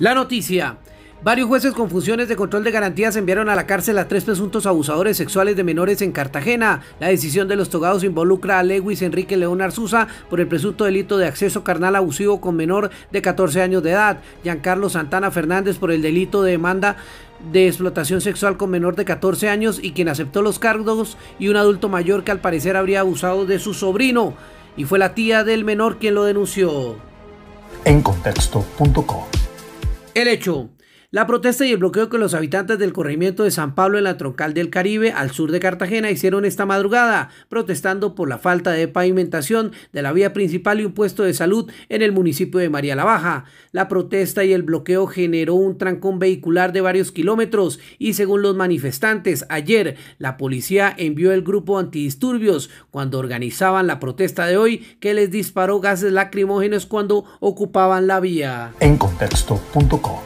La noticia. Varios jueces con funciones de control de garantías enviaron a la cárcel a tres presuntos abusadores sexuales de menores en Cartagena. La decisión de los togados involucra a Lewis Enrique León Arzuza por el presunto delito de acceso carnal abusivo con menor de 14 años de edad, Giancarlo Santana Fernández por el delito de demanda de explotación sexual con menor de 14 años y quien aceptó los cargos y un adulto mayor que al parecer habría abusado de su sobrino y fue la tía del menor quien lo denunció. Encontexto.com. El hecho la protesta y el bloqueo que los habitantes del corregimiento de San Pablo en la troncal del Caribe, al sur de Cartagena, hicieron esta madrugada, protestando por la falta de pavimentación de la vía principal y un puesto de salud en el municipio de María la Baja. La protesta y el bloqueo generó un trancón vehicular de varios kilómetros y según los manifestantes, ayer la policía envió el grupo antidisturbios cuando organizaban la protesta de hoy que les disparó gases lacrimógenos cuando ocupaban la vía. En contexto.com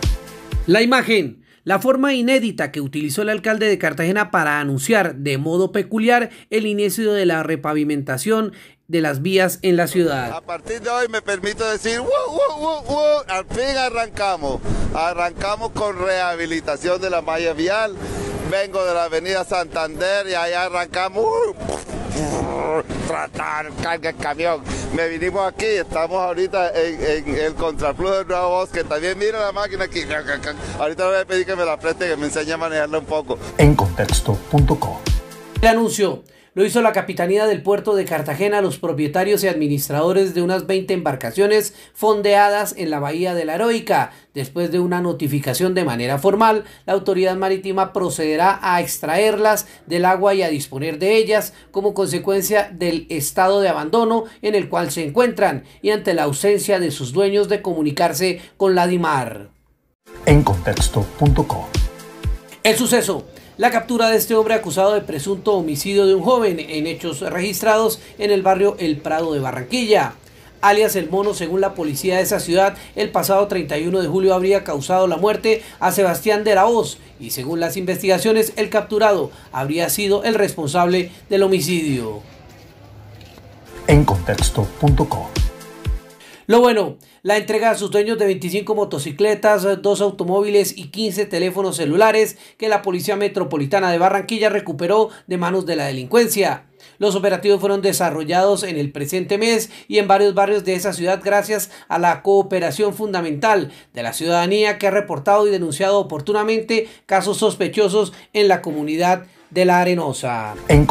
la imagen. La forma inédita que utilizó el alcalde de Cartagena para anunciar de modo peculiar el inicio de la repavimentación de las vías en la ciudad. A partir de hoy me permito decir, wow, wow, wow, al fin arrancamos. Arrancamos con rehabilitación de la malla vial. Vengo de la avenida Santander y ahí arrancamos. tratar, carga el camión me vinimos aquí, estamos ahorita en, el Contraplus del Nuevo que También mira la máquina aquí. Ahorita voy a pedir que me la preste, que me enseñe a manejarla un poco. En el anuncio lo hizo la Capitanía del Puerto de Cartagena a los propietarios y administradores de unas 20 embarcaciones fondeadas en la Bahía de la Heroica. Después de una notificación de manera formal, la autoridad marítima procederá a extraerlas del agua y a disponer de ellas como consecuencia del estado de abandono en el cual se encuentran y ante la ausencia de sus dueños de comunicarse con la DIMAR. En El suceso la captura de este hombre acusado de presunto homicidio de un joven en hechos registrados en el barrio El Prado de Barranquilla. Alias El Mono, según la policía de esa ciudad, el pasado 31 de julio habría causado la muerte a Sebastián de la y según las investigaciones, el capturado habría sido el responsable del homicidio. En lo bueno, la entrega a sus dueños de 25 motocicletas, dos automóviles y 15 teléfonos celulares que la Policía Metropolitana de Barranquilla recuperó de manos de la delincuencia. Los operativos fueron desarrollados en el presente mes y en varios barrios de esa ciudad gracias a la cooperación fundamental de la ciudadanía que ha reportado y denunciado oportunamente casos sospechosos en la comunidad de La Arenosa. En